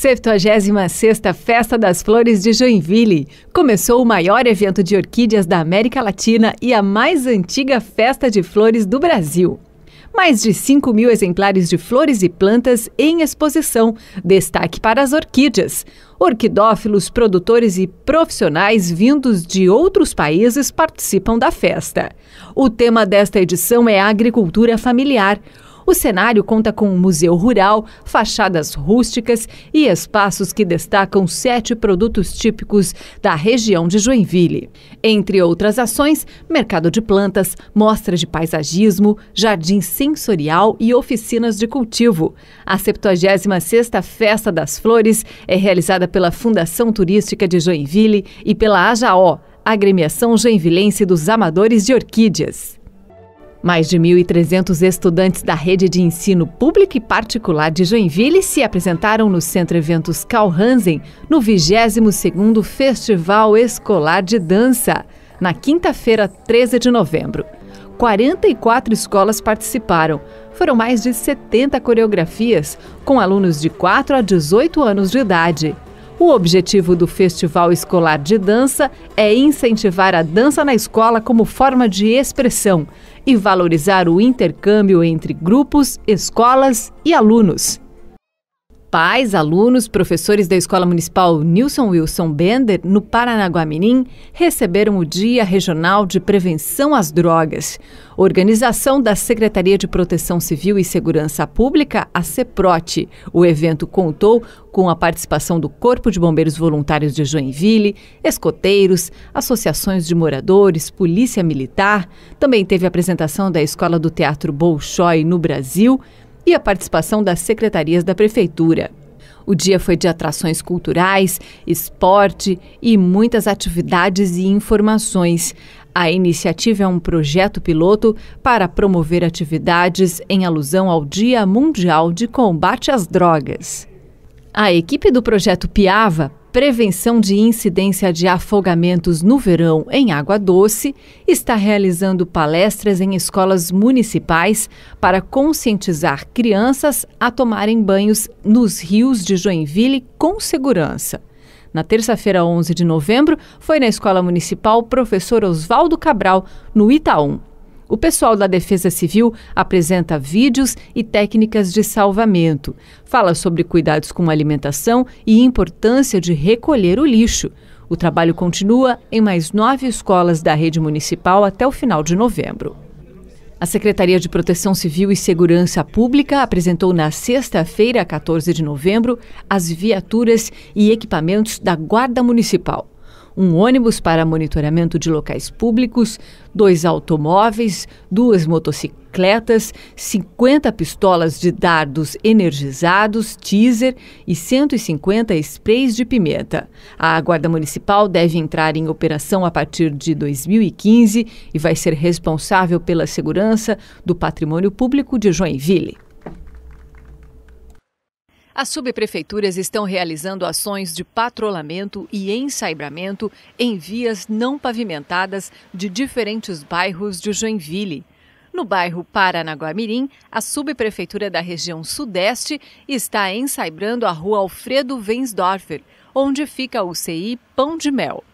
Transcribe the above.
76ª Festa das Flores de Joinville. Começou o maior evento de orquídeas da América Latina e a mais antiga festa de flores do Brasil. Mais de 5 mil exemplares de flores e plantas em exposição. Destaque para as orquídeas. Orquidófilos, produtores e profissionais vindos de outros países participam da festa. O tema desta edição é a agricultura familiar o cenário conta com um museu rural, fachadas rústicas e espaços que destacam sete produtos típicos da região de Joinville. Entre outras ações, mercado de plantas, mostra de paisagismo, jardim sensorial e oficinas de cultivo. A 76ª Festa das Flores é realizada pela Fundação Turística de Joinville e pela AJAO, Agremiação Joinvilense dos Amadores de Orquídeas. Mais de 1.300 estudantes da rede de ensino público e particular de Joinville se apresentaram no Centro Eventos Carl Hansen no 22º Festival Escolar de Dança, na quinta-feira, 13 de novembro. 44 escolas participaram. Foram mais de 70 coreografias, com alunos de 4 a 18 anos de idade. O objetivo do Festival Escolar de Dança é incentivar a dança na escola como forma de expressão e valorizar o intercâmbio entre grupos, escolas e alunos. Pais, alunos, professores da Escola Municipal Nilson Wilson Bender, no Paranaguamirim, receberam o Dia Regional de Prevenção às Drogas. Organização da Secretaria de Proteção Civil e Segurança Pública, a CEPROT. O evento contou com a participação do Corpo de Bombeiros Voluntários de Joinville, escoteiros, associações de moradores, polícia militar. Também teve a apresentação da Escola do Teatro Bolshoi no Brasil e a participação das secretarias da Prefeitura. O dia foi de atrações culturais, esporte e muitas atividades e informações. A iniciativa é um projeto piloto para promover atividades em alusão ao Dia Mundial de Combate às Drogas. A equipe do projeto Piava Prevenção de Incidência de Afogamentos no Verão em Água Doce está realizando palestras em escolas municipais para conscientizar crianças a tomarem banhos nos rios de Joinville com segurança. Na terça-feira, 11 de novembro, foi na Escola Municipal Professor Oswaldo Cabral, no Itaú. O pessoal da Defesa Civil apresenta vídeos e técnicas de salvamento. Fala sobre cuidados com a alimentação e importância de recolher o lixo. O trabalho continua em mais nove escolas da rede municipal até o final de novembro. A Secretaria de Proteção Civil e Segurança Pública apresentou na sexta-feira, 14 de novembro, as viaturas e equipamentos da Guarda Municipal um ônibus para monitoramento de locais públicos, dois automóveis, duas motocicletas, 50 pistolas de dardos energizados, teaser e 150 sprays de pimenta. A Guarda Municipal deve entrar em operação a partir de 2015 e vai ser responsável pela segurança do patrimônio público de Joinville. As subprefeituras estão realizando ações de patrulhamento e ensaibramento em vias não pavimentadas de diferentes bairros de Joinville. No bairro Paranaguamirim, a subprefeitura da região Sudeste está ensaibrando a rua Alfredo Wensdorfer, onde fica o CI Pão de Mel.